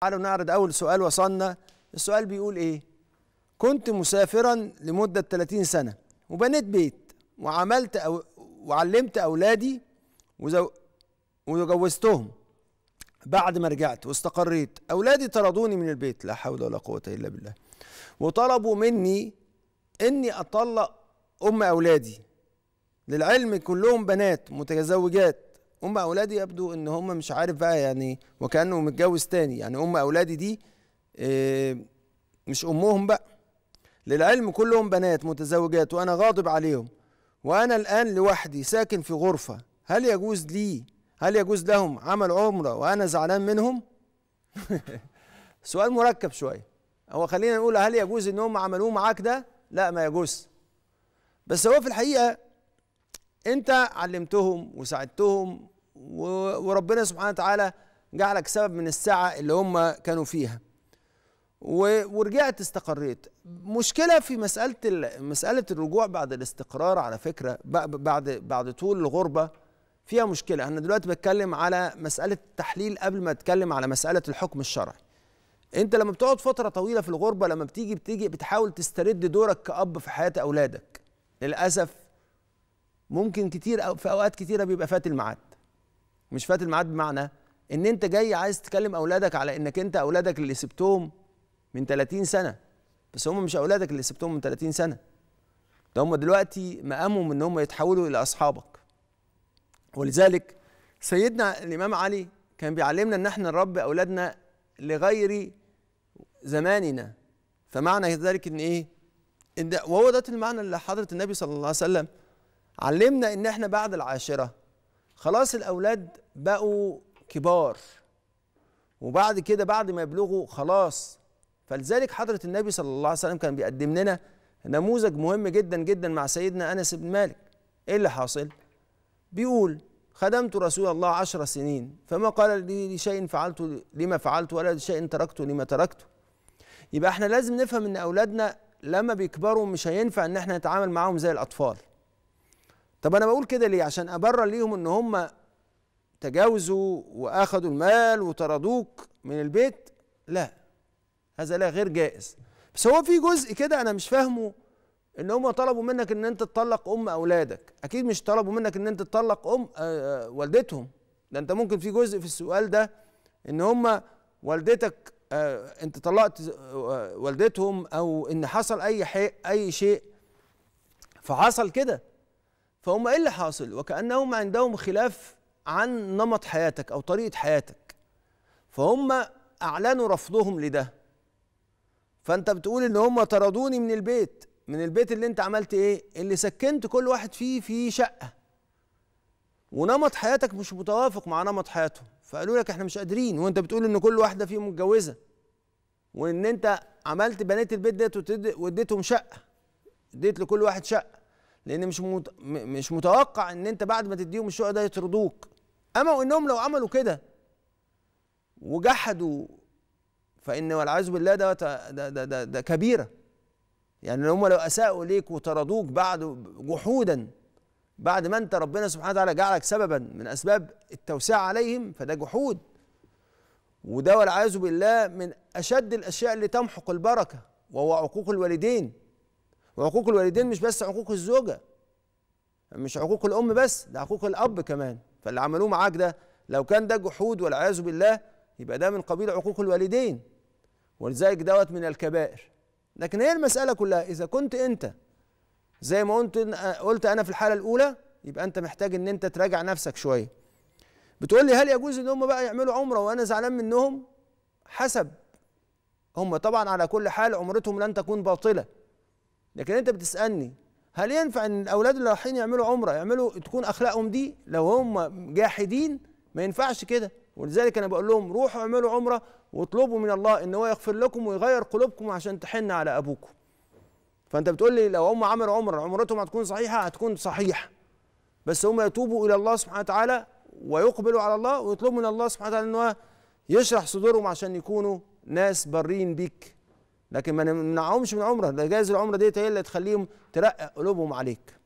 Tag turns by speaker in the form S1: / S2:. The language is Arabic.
S1: تعالوا نعرض أول سؤال وصلنا السؤال بيقول إيه كنت مسافرا لمدة 30 سنة وبنيت بيت وعملت أو وعلمت أولادي وجوزتهم بعد ما رجعت واستقريت أولادي طردوني من البيت لا حول ولا قوة إلا بالله وطلبوا مني إني أطلق أم أولادي للعلم كلهم بنات متزوجات ام اولادي يبدو ان هم مش عارف بقى يعني وكانه متجوز تاني يعني ام اولادي دي آه، مش امهم بقى للعلم كلهم بنات متزوجات وانا غاضب عليهم وانا الان لوحدي ساكن في غرفه هل يجوز لي هل يجوز لهم عمل عمره وانا زعلان منهم سؤال مركب شويه هو خلينا نقول هل يجوز ان هم عملوه معاك ده لا ما يجوز بس هو في الحقيقه انت علمتهم وساعدتهم وربنا سبحانه وتعالى جعلك سبب من الساعة اللي هم كانوا فيها ورجعت استقريت مشكلة في مسألة مسألة الرجوع بعد الاستقرار على فكرة بعد بعد طول الغربة فيها مشكلة أنا دلوقتي بتكلم على مسألة التحليل قبل ما أتكلم على مسألة الحكم الشرعي أنت لما بتقعد فترة طويلة في الغربة لما بتيجي بتيجي بتحاول تسترد دورك كأب في حياة أولادك للأسف ممكن كتير أو في أوقات كتيرة بيبقى فات الميعاد مش فات الميعاد بمعنى ان انت جاي عايز تكلم اولادك على انك انت اولادك اللي سبتهم من 30 سنه بس هم مش اولادك اللي سبتهم من 30 سنه ده هم دلوقتي مقامهم ان هم يتحولوا الى اصحابك ولذلك سيدنا الامام علي كان بيعلمنا ان احنا نربي اولادنا لغير زماننا فمعنى ذلك ان ايه إن وهو ده المعنى اللي حضره النبي صلى الله عليه وسلم علمنا ان احنا بعد العاشره خلاص الاولاد بقوا كبار وبعد كده بعد ما يبلغوا خلاص فلذلك حضره النبي صلى الله عليه وسلم كان بيقدم لنا نموذج مهم جدا جدا مع سيدنا انس بن مالك ايه اللي حاصل بيقول خدمت رسول الله عشر سنين فما قال لي لشيء فعلته لما فعلت ولا لشيء تركته لما تركته يبقى احنا لازم نفهم ان اولادنا لما بيكبروا مش هينفع ان احنا نتعامل معاهم زي الاطفال طب انا بقول كده ليه عشان ابرر ليهم ان هم تجاوزوا واخذوا المال وطردوك من البيت لا هذا لا غير جائز بس هو في جزء كده انا مش فاهمه ان هم طلبوا منك ان انت تطلق ام اولادك اكيد مش طلبوا منك ان انت تطلق ام آه، آه، والدتهم ده انت ممكن في جزء في السؤال ده ان هم والدتك آه، انت طلقت والدتهم او ان حصل اي حي اي شيء فحصل كده فهم ايه اللي حاصل وكانهم عندهم خلاف عن نمط حياتك او طريقه حياتك فهم اعلنوا رفضهم لده فانت بتقول ان هم طردوني من البيت من البيت اللي انت عملت ايه اللي سكنت كل واحد فيه في شقه ونمط حياتك مش متوافق مع نمط حياتهم فقالوا لك احنا مش قادرين وانت بتقول ان كل واحده فيهم متجوزه وان انت عملت بنيت البيت ديت واديتهم شقه اديت لكل واحد شقه لان مش مت... مش متوقع ان انت بعد ما تديهم الشقه ده يطردوك اما وانهم لو عملوا كده وجحدوا فان والعياذ بالله ده ده, ده ده ده كبيره يعني هم لو اساءوا ليك وطردوك بعد جحودا بعد ما انت ربنا سبحانه وتعالى جعلك سببا من اسباب التوسعه عليهم فده جحود وده والعياذ بالله من اشد الاشياء اللي تمحق البركه وهو عقوق الوالدين وعقوق الوالدين مش بس حقوق الزوجه مش حقوق الام بس ده حقوق الاب كمان فاللي عملوه معاك ده لو كان ده جحود والعياذ بالله يبقى ده من قبيل عقوق الوالدين ولذلك دوت من الكبائر لكن هي المساله كلها اذا كنت انت زي ما قلت آه، قلت انا في الحاله الاولى يبقى انت محتاج ان انت تراجع نفسك شويه بتقول لي هل يجوز ان هم بقى يعملوا عمره وانا زعلان منهم حسب هم طبعا على كل حال عمرتهم لن تكون باطله لكن انت بتسالني هل ينفع ان الاولاد اللي رايحين يعملوا عمره يعملوا تكون اخلاقهم دي لو هم جاحدين ما ينفعش كده ولذلك انا بقول لهم روحوا اعملوا عمره واطلبوا من الله ان هو يغفر لكم ويغير قلوبكم عشان تحن على ابوكم فانت بتقول لي لو هم عملوا عمره عمرتهم هتكون صحيحه هتكون صحيحه بس هم يتوبوا الى الله سبحانه وتعالى ويقبلوا على الله ويطلبوا من الله سبحانه وتعالى ان هو يشرح صدورهم عشان يكونوا ناس بارين بيك لكن ما نمنعهمش من عمره ده جايز العمره ديت هي اللي تخليهم ترقق قلوبهم عليك